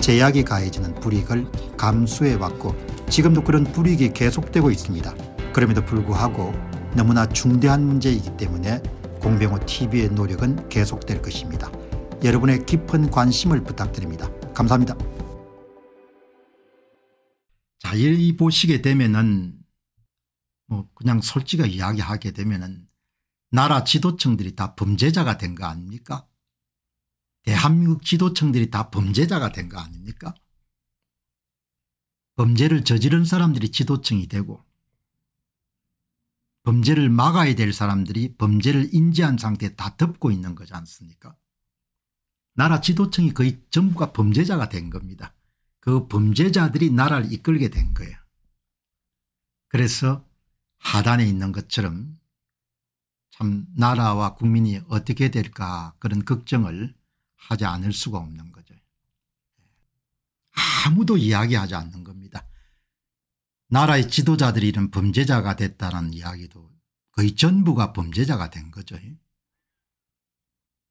제약이 가해지는 불이익을 감수해왔고 지금도 그런 불이익이 계속되고 있습니다. 그럼에도 불구하고 너무나 중대한 문제이기 때문에 공병호 TV의 노력은 계속될 것입니다. 여러분의 깊은 관심을 부탁드립니다. 감사합니다. 자, 이 보시게 되면은 뭐 그냥 솔직하게 이야기하게 되면은 나라 지도층들이 다 범죄자가 된 거 아닙니까? 대한민국 예, 지도층들이 다 범죄자가 된 거 아닙니까 범죄를 저지른 사람들이 지도층이 되고 범죄를 막아야 될 사람들이 범죄를 인지한 상태에 다 덮고 있는 거지 않습니까 나라 지도층이 거의 전부가 범죄자가 된 겁니다. 그 범죄자들이 나라를 이끌게 된 거예요. 그래서 하단에 있는 것처럼 참 나라와 국민이 어떻게 될까 그런 걱정을 하지 않을 수가 없는 거죠. 아무도 이야기하지 않는 겁니다. 나라의 지도자들이 이런 범죄자가 됐다는 이야기도 거의 전부가 범죄자가 된 거죠.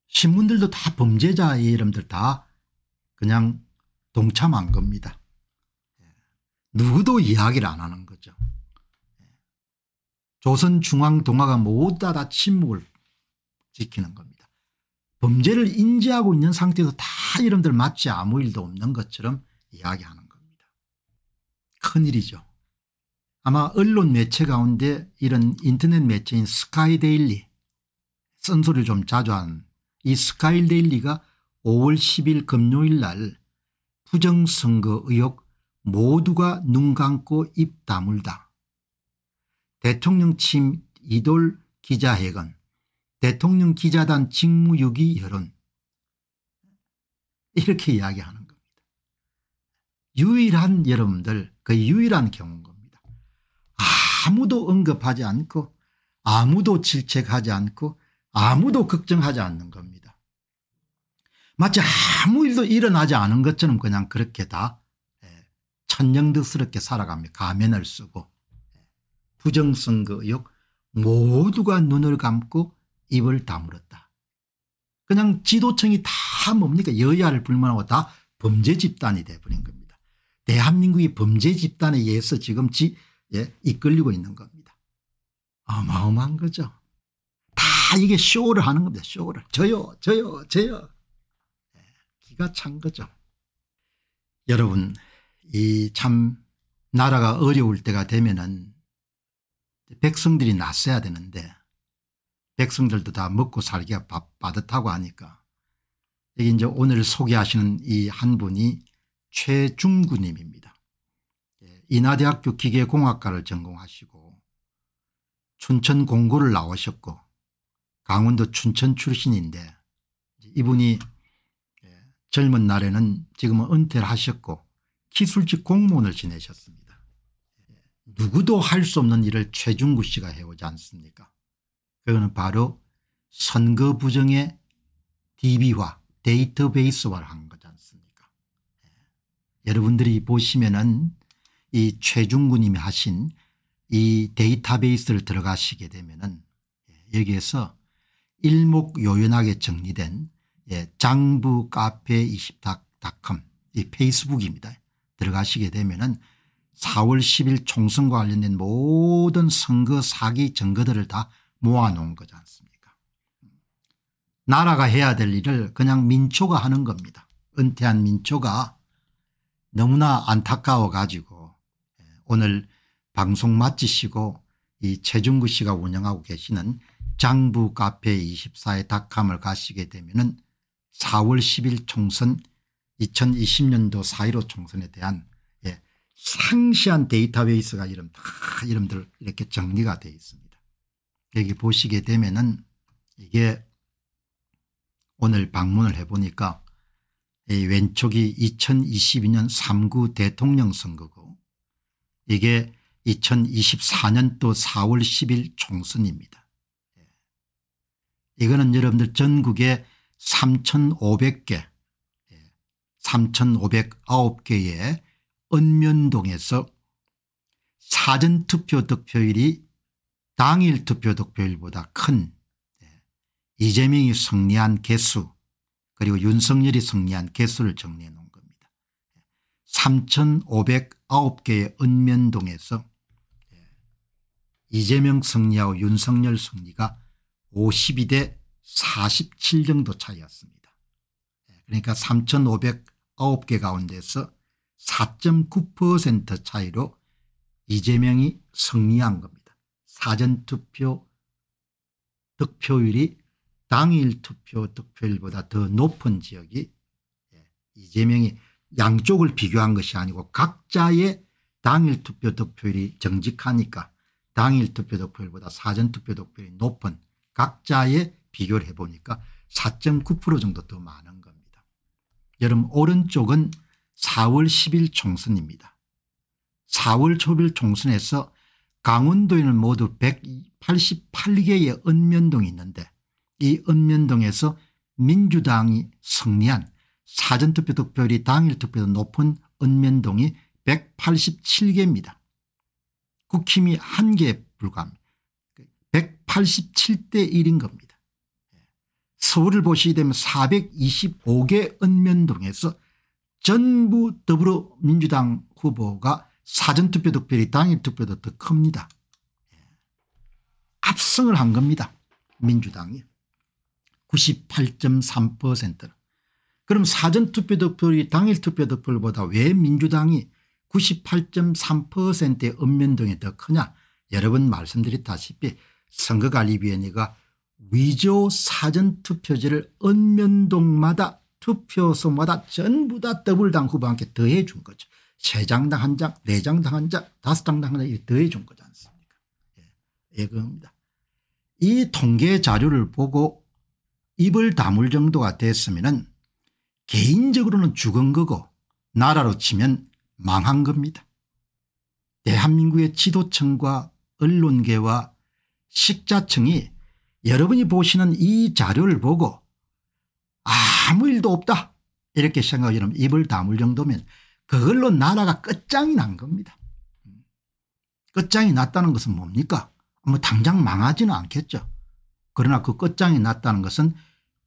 신문들도 다 범죄자의 이름들 다 그냥 동참한 겁니다. 누구도 이야기를 안 하는 거죠. 조선중앙동화가 모두 다 침묵을 지키는 겁니다. 범죄를 인지하고 있는 상태에서 다 이름들 마치 아무 일도 없는 것처럼 이야기하는 겁니다. 큰일이죠. 아마 언론 매체 가운데 이런 인터넷 매체인 스카이데일리 쓴소리를 좀 자주 한 이 스카이데일리가 5월 10일 금요일 날 부정선거 의혹 모두가 눈 감고 입 다물다. 대통령 침 이돌 기자회견 대통령 기자단 직무유기 여론 이렇게 이야기하는 겁니다. 유일한 여러분들 그 유일한 경우인 겁니다. 아무도 언급하지 않고 아무도 질책하지 않고 아무도 걱정하지 않는 겁니다. 마치 아무 일도 일어나지 않은 것처럼 그냥 그렇게 다 예, 천연덕스럽게 살아갑니다. 가면을 쓰고 예, 부정선거 의혹 모두가 눈을 감고 입을 다물었다. 그냥 지도층이 다 뭡니까 여야를 불문하고 다 범죄 집단이 돼버린 겁니다. 대한민국이 범죄 집단에 의해서 지금 지, 예, 이끌리고 있는 겁니다. 어마어마한 거죠. 다 이게 쇼를 하는 겁니다. 쇼를. 저요 저요 저요. 예, 기가 찬 거죠. 여러분 이 참 나라가 어려울 때가 되면은 백성들이 났어야 되는데 백성들도 다 먹고 살기가 바, 빠듯하고 하니까 여기 이제 오늘 소개하시는 이 한 분이 최중구님입니다. 예, 인하대학교 기계공학과를 전공하시고 춘천공고를 나오셨고 강원도 춘천 출신인데 이분이 예, 젊은 날에는 지금은 은퇴를 하셨고 기술직 공무원을 지내셨습니다. 예, 누구도 할 수 없는 일을 최중구 씨가 해오지 않습니까 그거는 바로 선거 부정의 DB화 데이터베이스화를 한 거지 않습니까 예. 여러분들이 보시면은 이 최중구님이 하신 이 데이터베이스를 들어가시게 되면은 예, 여기에서 일목요연하게 정리된 예, 장부 카페 20닷컴 이 페이스북입니다. 들어가시게 되면은 4월 10일 총선과 관련된 모든 선거 사기 증거들을 다 모아놓은 거지 않습니까 나라가 해야 될 일을 그냥 민초가 하는 겁니다. 은퇴한 민초가 너무나 안타까워 가지고 예, 오늘 방송 마치시고 이 최중구 씨가 운영하고 계시는 장부 카페 24의 닷컴을 가시게 되면 은 4월 10일 총선 2020년도 4.15 총선에 대한 예, 상시한 데이터베이스가 이름 다 이름들 이렇게 정리가 되어 있습니다. 여기 보시게 되면은 이게 오늘 방문을 해보니까 왼쪽이 2022년 3구 대통령 선거고 이게 2024년도 4월 10일 총선입니다. 예. 이거는 여러분들 전국에 3,500개 3,509개의 예, 은 면동에서 사전투표 득표율이 당일 투표 득표율보다 큰 예, 이재명이 승리한 개수 그리고 윤석열이 승리한 개수를 정리해 놓은 겁니다. 3,509개의 은면동에서 예, 이재명 승리하고 윤석열 승리가 52대 47 정도 차이였습니다. 예, 그러니까 3,509개 가운데서 4.9% 차이로 이재명이 승리한 겁니다. 사전투표 득표율이 당일 투표 득표율보다 더 높은 지역이 예, 이재명이 양쪽을 비교한 것이 아니고 각자의 당일 투표 득표율이 정직하니까 당일 투표 득표율보다 사전 투표 득표율이 높은 각자의 비교를 해보니까 4.9% 정도 더 많은 겁니다. 여러분 오른쪽은 4월 10일 총선입니다. 4월 초일 총선에서 강원도에는 모두 188개의 읍면동이 있는데 이 읍면동에서 민주당이 승리한 사전투표 득표율이 당일 투표도 높은 읍면동이 187개입니다. 국힘이 한 개에 불과합니다. 187대 1인 겁니다. 서울을 보시게 되면 425개 읍면동에서 전부 더불어민주당 후보가 사전투표 득표율이 당일투표보다 더 큽니다. 예. 압승을 한 겁니다. 민주당이 98.3%는. 그럼 사전투표 득표율이 당일투표 득표율보다 왜 민주당이 98.3%의 읍면동이 더 크냐 여러 번 말씀드렸다시피 선거관리위원회가 위조 사전투표지를 읍면동마다 투표소마다 전부 다 더블당 후보한테 더해 준 거죠. 세 장당 한 장, 네 장당 한 장, 다섯 장당 한 장, 이 더해 준 거지 않습니까? 예, 예, 그겁니다. 이 통계 자료를 보고 입을 다물 정도가 됐으면 개인적으로는 죽은 거고 나라로 치면 망한 겁니다. 대한민국의 지도층과 언론계와 식자층이 여러분이 보시는 이 자료를 보고 아무 일도 없다 이렇게 생각하면 입을 다물 정도면 그걸로 나라가 끝장이 난 겁니다. 끝장이 났다는 것은 뭡니까? 뭐 당장 망하지는 않겠죠. 그러나 그 끝장이 났다는 것은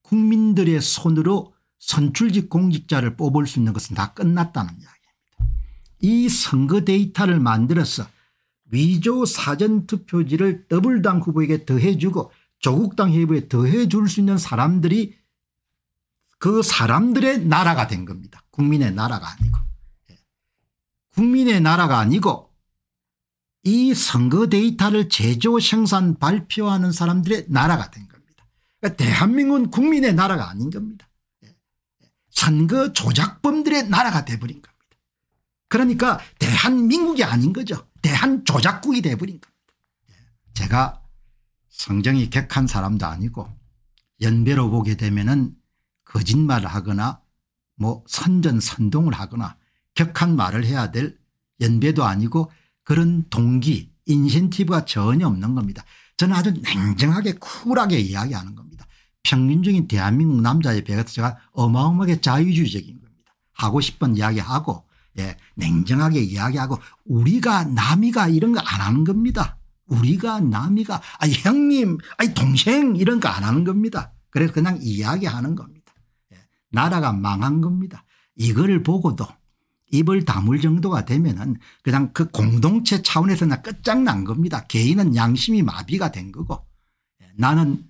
국민들의 손으로 선출직 공직자를 뽑을 수 있는 것은 다 끝났다는 이야기입니다. 이 선거 데이터를 만들어서 위조 사전투표지를 더블당 후보에게 더해주고 조국당 후보에 더해줄 수 있는 사람들이 그 사람들의 나라가 된 겁니다. 국민의 나라가 아니고. 국민의 나라가 아니고 이 선거 데이터를 제조 생산 발표하는 사람들의 나라가 된 겁니다. 그러니까 대한민국은 국민의 나라가 아닌 겁니다. 예, 예. 선거 조작범들의 나라가 돼버린 겁니다. 그러니까 대한민국이 아닌 거죠. 대한조작국이 돼버린 겁니다. 예, 제가 성정이 객한 사람도 아니고 연배로 보게 되면 은 거짓말을 하거나 뭐 선전선동을 하거나 격한 말을 해야 될 연배도 아니고 그런 동기 인센티브가 전혀 없는 겁니다. 저는 아주 냉정하게 쿨하게 이야기하는 겁니다. 평균적인 대한민국 남자의 배가제가 어마어마하게 자유주의적인 겁니다. 하고 싶은 이야기하고 예, 냉정하게 이야기하고 우리가 남이가 이런 거 안 하는 겁니다. 우리가 남이가 아 형님 아니 동생 이런 거 안 하는 겁니다. 그래서 그냥 이야기하는 겁니다. 예, 나라가 망한 겁니다. 이거를 보고도 입을 다물 정도가 되면은 그냥 그 공동체 차원에서나 끝장난 겁니다. 개인은 양심이 마비가 된 거고 예, 나는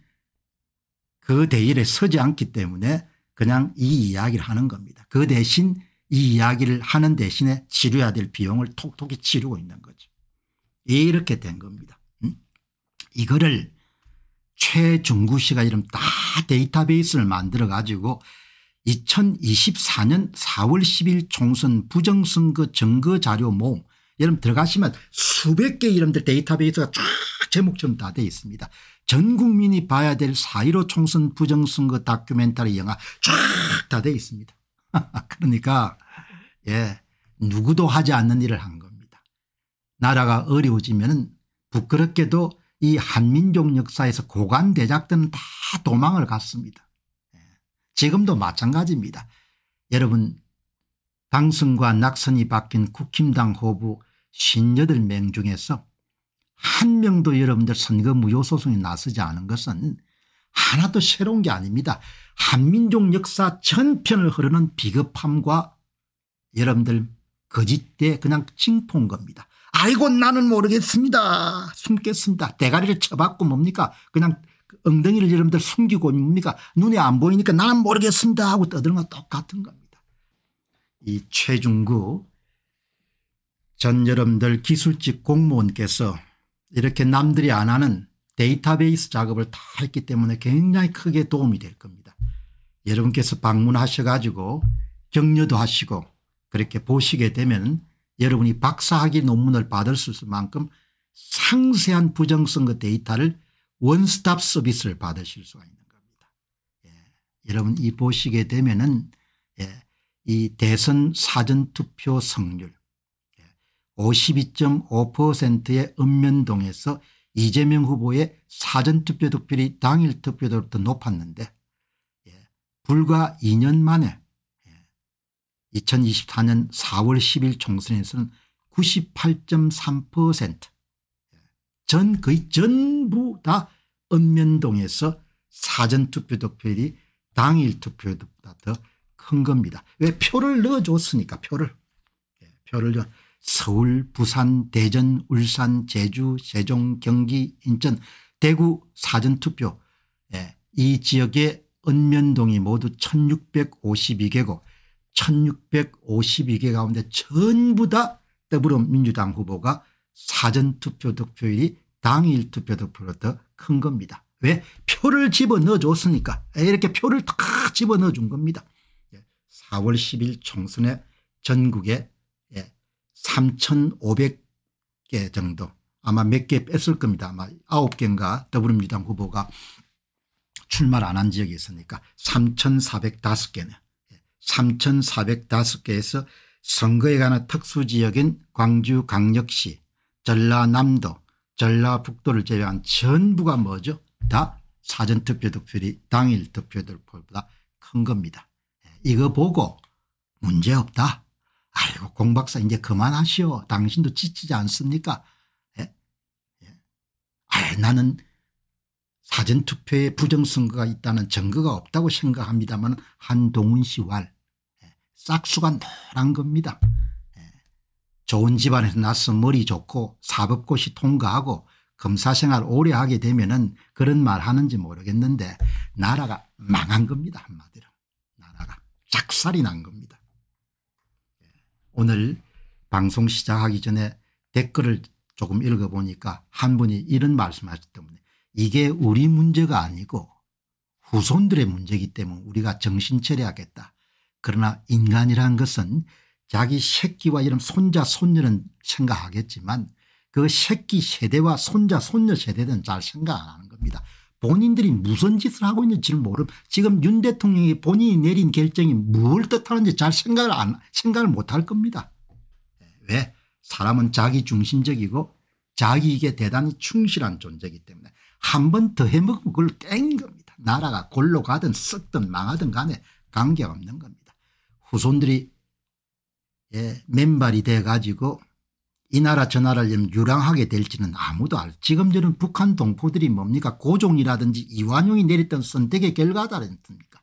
그 대일에 서지 않기 때문에 그냥 이 이야기를 하는 겁니다. 그 대신 이 이야기를 하는 대신에 치료해야 될 비용을 톡톡히 치르고 있는 거죠. 이렇게 된 겁니다. 응? 음? 이거를 최중구 씨가 이름 다 데이터베이스를 만들어 가지고 2024년 4월 10일 총선 부정선거 증거자료 모음 여러분 들어가시면 수백 개 이름들 데이터베이스가 쫙 제목처럼 다 되어 있습니다. 전 국민이 봐야 될 4.15 총선 부정선거 다큐멘터리 영화 쫙다 되어 있습니다. 그러니까 예 누구도 하지 않는 일을 한 겁니다. 나라가 어려워지면 부끄럽게도 이 한민족 역사에서 고관대작들은 다 도망을 갔습니다. 지금도 마찬가지입니다. 여러분 당선과 낙선이 바뀐 국힘당 후보 58명 중에서 한 명도 여러분들 선거 무효 소송에 나서지 않은 것은 하나도 새로운 게 아닙니다. 한민족 역사 전편을 흐르는 비겁함과 여러분들 거짓대 그냥 징포 겁니다. 아이고 나는 모르겠습니다. 숨겠습니다. 대가리를 쳐박고 뭡니까 그냥 엉덩이를 여러분들 숨기고 있습니까 눈에 안 보이니까 나는 모르겠습니다 하고 떠드는 건 똑같은 겁니다. 이 최중구 전 여러분들 기술직 공무원께서 이렇게 남들이 안 하는 데이터베이스 작업을 다 했기 때문에 굉장히 크게 도움이 될 겁니다. 여러분께서 방문하셔 가지고 격려도 하시고 그렇게 보시게 되면 여러분이 박사학위 논문을 받을 수 있을 만큼 상세한 부정선거 데이터를 원스톱 서비스를 받으실 수가 있는 겁니다. 예. 여러분 이 보시게 되면은 예. 이 대선 사전투표 성률 52.5%의 예, 읍면동에서 이재명 후보의 사전투표 득표율이 당일 투표율보다 높았는데 예, 불과 2년 만에 2024년 4월 10일 총선에서는 98.3%전 거의 전부 다 읍면동에서 사전투표 득표율이 당일 투표보다 더 큰 겁니다. 왜 표를 넣어줬으니까 표를. 예, 표를 넣 서울 부산 대전 울산 제주 세종 경기 인천 대구 사전투표 예, 이 지역의 읍면동이 모두 1652개고 1652개 가운데 전부 다 더불어민주당 후보가 사전투표 득표율이 당일 투표 득표로더 큰 겁니다. 왜? 표를 집어넣어줬으니까 이렇게 표를 탁 집어넣어준 겁니다. 4월 예, 10일 총선에 전국에 3,500개 예, 정도 아마 몇 개 뺐을 겁니다. 아마 9개인가 더불어민주당 후보가 출마를 안 한 지역이 있으니까 3,405개는 3,405개에서 예, 선거에 관한 특수지역인 광주 강력시 전라남도 전라북도를 제외한 전부가 뭐죠 다 사전투표 득표율이 당일 득표율보다 큰 겁니다. 예, 이거 보고 문제없다. 아이고 공 박사 이제 그만하시오. 당신도 지치지 않습니까 예? 예? 아, 나는 사전투표에 부정선거가 있다는 증거가 없다고 생각합니다만 한동훈 씨왈 예? 싹수가 노란 겁니다. 좋은 집안에서 나서 머리 좋고 사법고시 통과하고 검사 생활 오래 하게 되면 은 그런 말 하는지 모르겠는데 나라가 망한 겁니다 한마디로 나라가 작살이 난 겁니다. 오늘 방송 시작하기 전에 댓글을 조금 읽어보니까 한 분이 이런 말씀하셨기 때문에 이게 우리 문제가 아니고 후손들의 문제이기 때문에 우리가 정신 차려야겠다. 그러나 인간이란 것은 자기 새끼와 이런 손자 손녀는 생각하겠지만 그 새끼 세대와 손자 손녀 세대는 잘 생각 안 하는 겁니다. 본인들이 무슨 짓을 하고 있는지 모름 지금 윤 대통령이 본인이 내린 결정이 뭘 뜻하는지 잘 생각을 안 생각을 못 할 겁니다. 왜 사람은 자기 중심적이고 자기에게 대단히 충실한 존재이기 때문에 한 번 더 해먹으면 그걸 땡 겁니다. 나라가 골로 가든 썩든 망하든 간에 관계가 없는 겁니다. 후손들이 예, 맨발이 돼 가지고 이 나라 저 나라를 유랑하게 될지는 아무도 알 지금 저는 북한 동포들이 뭡니까 고종이라든지 이완용이 내렸던 선택의 결과다 그랬습니까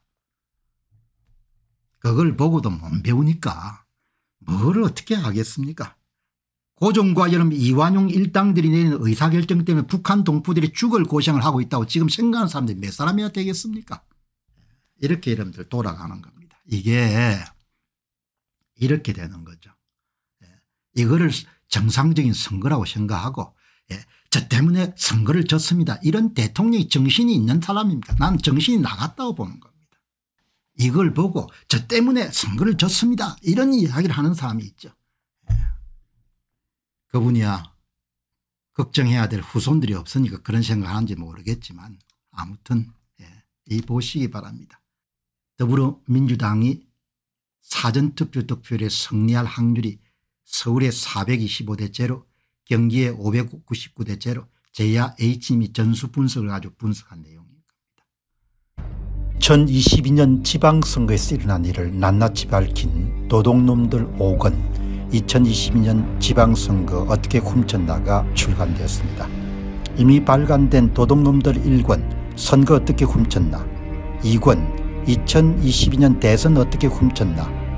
그걸 보고도 못 배우니까 뭘 어떻게 하겠습니까 고종과 여름 이완용 일당들이 내린 의사결정 때문에 북한 동포들이 죽을 고생을 하고 있다고 지금 생각하는 사람들이 몇 사람이나 되겠습니까 이렇게 여러분들 돌아가는 겁니다 이게 이렇게 되는 거죠. 예. 이거를 정상적인 선거라고 생각하고 예, 저 때문에 선거를 졌습니다. 이런 대통령이 정신이 있는 사람입니까? 난 정신이 나갔다고 보는 겁니다. 이걸 보고 저 때문에 선거를 졌습니다. 이런 이야기를 하는 사람이 있죠. 예. 그분이야 걱정해야 될 후손들이 없으니까 그런 생각하는지 모르겠지만 아무튼 예, 이 보시기 바랍니다. 더불어민주당이 사전투표 득표율에 승리할 확률이 서울의 425대 째로 경기의 599대 째로 제야 H님이 전수 분석을 가지고 분석한 내용입니다. 2022년 지방선거에서 일어난 일을 낱낱이 밝힌 도둑놈들 5권 2022년 지방선거 어떻게 훔쳤나가 출간되었습니다. 이미 발간된 도둑놈들 1권 선거 어떻게 훔쳤나 2권 2022년 대선 어떻게 훔쳤나